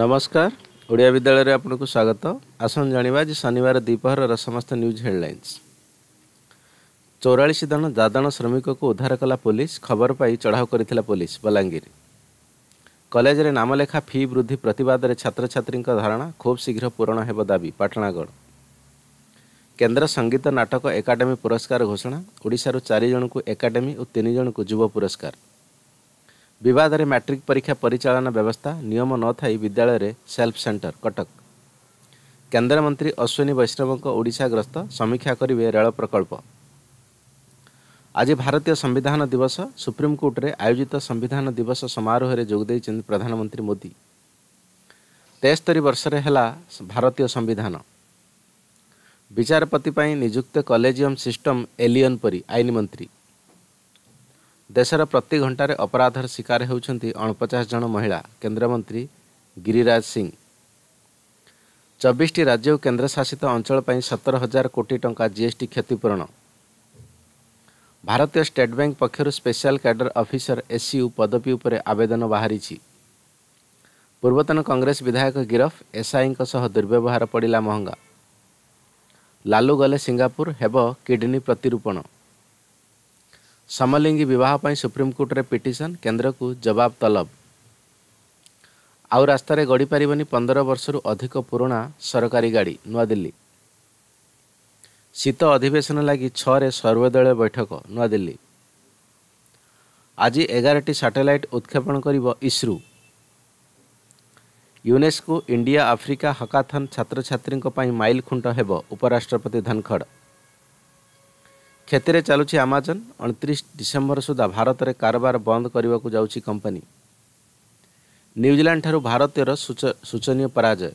ନମସ୍କାର ଓଡ଼ିଆ ବିଦ୍ୟାଳୟରେ ଆପଣଙ୍କୁ ସ୍ୱାଗତ ଆସନ୍ତୁ ଜାଣିବା ଆଜି ଶନିବାର ଦ୍ୱିପହରର ସମସ୍ତ ନ୍ୟୁଜ୍ ହେଡ଼ଲାଇନ୍ସ ଚଉରାଳିଶ ଜଣ ଦାଦଣ ଶ୍ରମିକକୁ ଉଦ୍ଧାର କଲା ପୋଲିସ ଖବର ପାଇ ଚଢ଼ାଉ କରିଥିଲା ପୋଲିସ ବଲାଙ୍ଗୀର କଲେଜରେ ନାମଲେଖା ଫି ବୃଦ୍ଧି ପ୍ରତିବାଦରେ ଛାତ୍ରଛାତ୍ରୀଙ୍କ ଧାରଣା ଖୁବ୍ ଶୀଘ୍ର ପୂରଣ ହେବ ଦାବି ପାଟଣାଗଡ଼ କେନ୍ଦ୍ର ସଙ୍ଗୀତ ନାଟକ ଏକାଡେମୀ ପୁରସ୍କାର ଘୋଷଣା ଓଡ଼ିଶାରୁ ଚାରି ଜଣଙ୍କୁ ଏକାଡେମୀ ଓ ତିନି ଜଣଙ୍କୁ ଯୁବ ପୁରସ୍କାର ବିବାଦରେ ମାଟ୍ରିକ୍ ପରୀକ୍ଷା ପରିଚାଳନା ବ୍ୟବସ୍ଥା ନିୟମ ନଥାଇ ବିଦ୍ୟାଳୟରେ ସେଲ୍ଫ ସେଣ୍ଟର କଟକ କେନ୍ଦ୍ରମନ୍ତ୍ରୀ ଅଶ୍ୱିନୀ ବୈଷ୍ଣବଙ୍କ ଓଡ଼ିଶା ଗ୍ରସ୍ତ ସମୀକ୍ଷା କରିବେ ରେଳ ପ୍ରକଳ୍ପ ଆଜି ଭାରତୀୟ ସମ୍ବିଧାନ ଦିବସ ସୁପ୍ରିମକୋର୍ଟରେ ଆୟୋଜିତ ସମ୍ବିଧାନ ଦିବସ ସମାରୋହରେ ଯୋଗ ଦେଇଛନ୍ତି ପ୍ରଧାନମନ୍ତ୍ରୀ ମୋଦି ତେସ୍ତରି ବର୍ଷରେ ହେଲା ଭାରତୀୟ ସମ୍ବିଧାନ ବିଚାରପତି ପାଇଁ ନିଯୁକ୍ତ କଲେଜିୟମ୍ ସିଷ୍ଟମ୍ ଏଲିୟନ୍ ପରି ଆଇନ ମନ୍ତ୍ରୀ ଦେଶର ପ୍ରତି ଘଣ୍ଟାରେ ଅପରାଧର ଶିକାର ହେଉଛନ୍ତି ଅଣପଚାଶ ଜଣ ମହିଳା କେନ୍ଦ୍ରମନ୍ତ୍ରୀ ଗିରିରାଜ ସିଂ ଚବିଶଟି ରାଜ୍ୟ ଓ କେନ୍ଦ୍ରଶାସିତ ଅଞ୍ଚଳ ପାଇଁ ସତର ହଜାର କୋଟି ଟଙ୍କା ଜିଏସ୍ଟି କ୍ଷତିପୂରଣ ଭାରତୀୟ ଷ୍ଟେଟ୍ ବ୍ୟାଙ୍କ ପକ୍ଷରୁ ସ୍ପେଶାଲ୍ କ୍ୟାଡର ଅଫିସର ଏସ୍ସିୟୁ ପଦବୀ ଉପରେ ଆବେଦନ ବାହାରିଛି ପୂର୍ବତନ କଂଗ୍ରେସ ବିଧାୟକ ଗିରଫ ଏସ୍ଆଇଙ୍କ ସହ ଦୁର୍ବ୍ୟବହାର ପଡ଼ିଲା ମହଙ୍ଗା ଲାଲୁ ଗଲେ ସିଙ୍ଗାପୁର ହେବ କିଡ଼ନୀ ପ୍ରତିରୂପଣ ସମଲିଙ୍ଗୀ ବିବାହ ପାଇଁ ସୁପ୍ରିମକୋର୍ଟରେ ପିଟିସନ୍ କେନ୍ଦ୍ରକୁ ଜବାବ ତଲବ ଆଉ ରାସ୍ତାରେ ଗଢ଼ିପାରିବନି ପନ୍ଦର ବର୍ଷରୁ ଅଧିକ ପୁରୁଣା ସରକାରୀ ଗାଡ଼ି ନୂଆଦିଲ୍ଲୀ ଶୀତ ଅଧିବେଶନ ଲାଗି ଛଅରେ ସର୍ବଦଳୀୟ ବୈଠକ ନୂଆଦିଲ୍ଲୀ ଆଜି ଏଗାରଟି ସାଟେଲାଇଟ୍ ଉତ୍କ୍ଷେପଣ କରିବ ISRO UNESCO India Africa hackathon ଛାତ୍ରଛାତ୍ରୀଙ୍କ ପାଇଁ ମାଇଲ୍ ଖୁଣ୍ଟ ହେବ ଉପରାଷ୍ଟ୍ରପତି ଧନଖଡ଼ କ୍ଷତିରେ ଚାଲୁଛି ଆମାଜନ୍ ଅଣତିରିଶ ଡିସେମ୍ବର ସୁଦ୍ଧା ଭାରତରେ କାରବାର ବନ୍ଦ କରିବାକୁ ଯାଉଛି କମ୍ପାନୀ ନ୍ୟୁଜିଲାଣ୍ଡଠାରୁ ଭାରତୀୟର ଶୋଚନୀୟ ପରାଜୟ